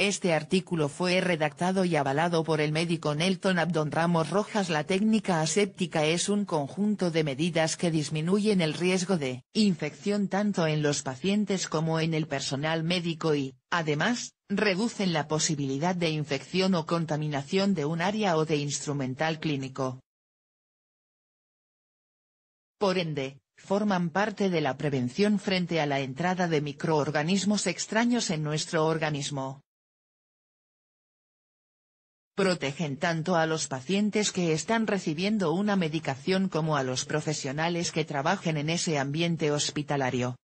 Este artículo fue redactado y avalado por el médico Nelton Abdon Ramos Rojas. La técnica aséptica es un conjunto de medidas que disminuyen el riesgo de infección tanto en los pacientes como en el personal médico y, además, reducen la posibilidad de infección o contaminación de un área o de instrumental clínico. Por ende, forman parte de la prevención frente a la entrada de microorganismos extraños en nuestro organismo protegen tanto a los pacientes que están recibiendo una medicación como a los profesionales que trabajen en ese ambiente hospitalario.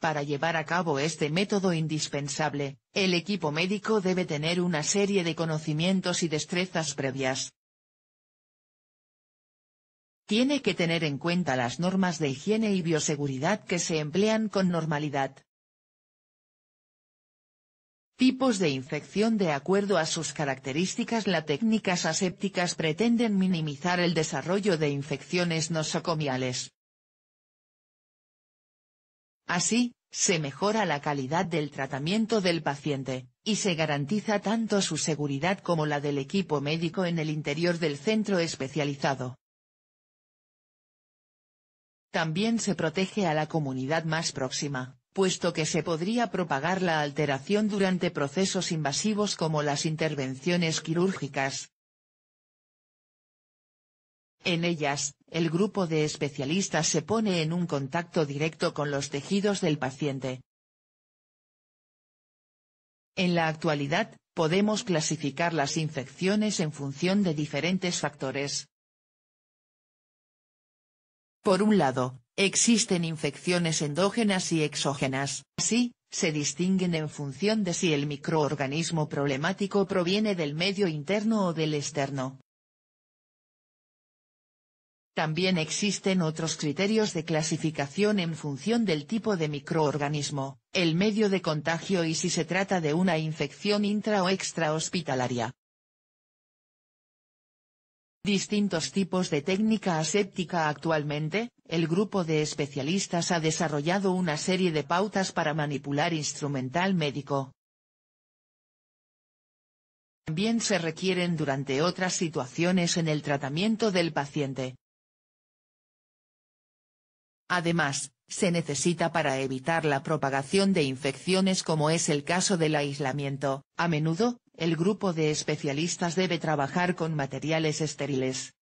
Para llevar a cabo este método indispensable, el equipo médico debe tener una serie de conocimientos y destrezas previas. Tiene que tener en cuenta las normas de higiene y bioseguridad que se emplean con normalidad. Tipos de infección De acuerdo a sus características las técnicas asépticas pretenden minimizar el desarrollo de infecciones nosocomiales. Así, se mejora la calidad del tratamiento del paciente, y se garantiza tanto su seguridad como la del equipo médico en el interior del centro especializado. También se protege a la comunidad más próxima, puesto que se podría propagar la alteración durante procesos invasivos como las intervenciones quirúrgicas. En ellas, el grupo de especialistas se pone en un contacto directo con los tejidos del paciente. En la actualidad, podemos clasificar las infecciones en función de diferentes factores. Por un lado, Existen infecciones endógenas y exógenas, así, se distinguen en función de si el microorganismo problemático proviene del medio interno o del externo. También existen otros criterios de clasificación en función del tipo de microorganismo, el medio de contagio y si se trata de una infección intra o extrahospitalaria. Distintos tipos de técnica aséptica actualmente, el grupo de especialistas ha desarrollado una serie de pautas para manipular instrumental médico. También se requieren durante otras situaciones en el tratamiento del paciente. Además, se necesita para evitar la propagación de infecciones como es el caso del aislamiento, a menudo, el grupo de especialistas debe trabajar con materiales estériles.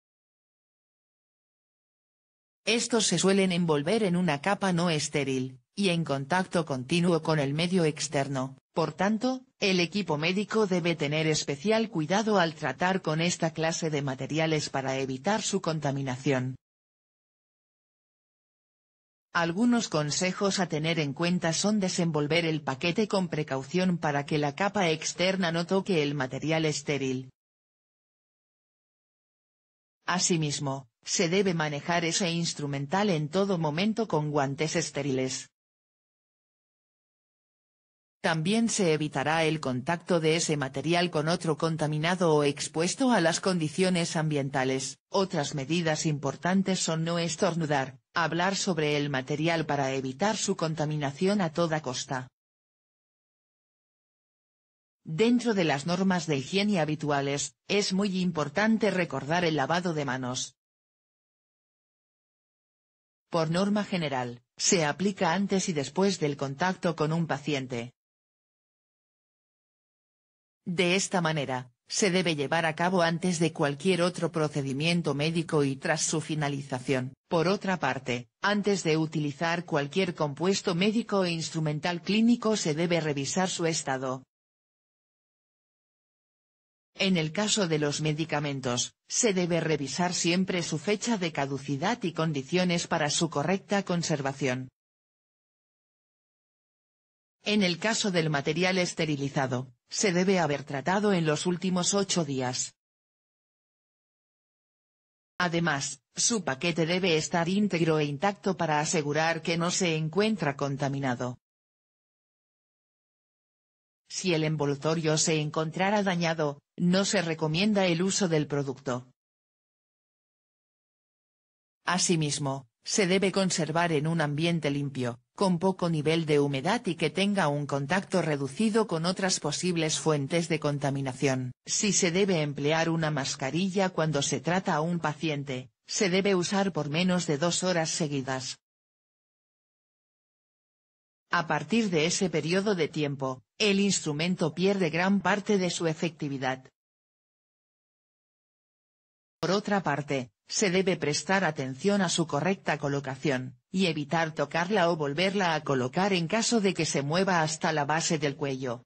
Estos se suelen envolver en una capa no estéril, y en contacto continuo con el medio externo, por tanto, el equipo médico debe tener especial cuidado al tratar con esta clase de materiales para evitar su contaminación. Algunos consejos a tener en cuenta son desenvolver el paquete con precaución para que la capa externa no toque el material estéril. Asimismo, se debe manejar ese instrumental en todo momento con guantes estériles. También se evitará el contacto de ese material con otro contaminado o expuesto a las condiciones ambientales. Otras medidas importantes son no estornudar, hablar sobre el material para evitar su contaminación a toda costa. Dentro de las normas de higiene habituales, es muy importante recordar el lavado de manos, por norma general, se aplica antes y después del contacto con un paciente. De esta manera, se debe llevar a cabo antes de cualquier otro procedimiento médico y tras su finalización. Por otra parte, antes de utilizar cualquier compuesto médico e instrumental clínico se debe revisar su estado, en el caso de los medicamentos, se debe revisar siempre su fecha de caducidad y condiciones para su correcta conservación. En el caso del material esterilizado, se debe haber tratado en los últimos ocho días. Además, su paquete debe estar íntegro e intacto para asegurar que no se encuentra contaminado. Si el envoltorio se encontrara dañado, no se recomienda el uso del producto. Asimismo, se debe conservar en un ambiente limpio, con poco nivel de humedad y que tenga un contacto reducido con otras posibles fuentes de contaminación. Si se debe emplear una mascarilla cuando se trata a un paciente, se debe usar por menos de dos horas seguidas, a partir de ese periodo de tiempo, el instrumento pierde gran parte de su efectividad. Por otra parte, se debe prestar atención a su correcta colocación, y evitar tocarla o volverla a colocar en caso de que se mueva hasta la base del cuello.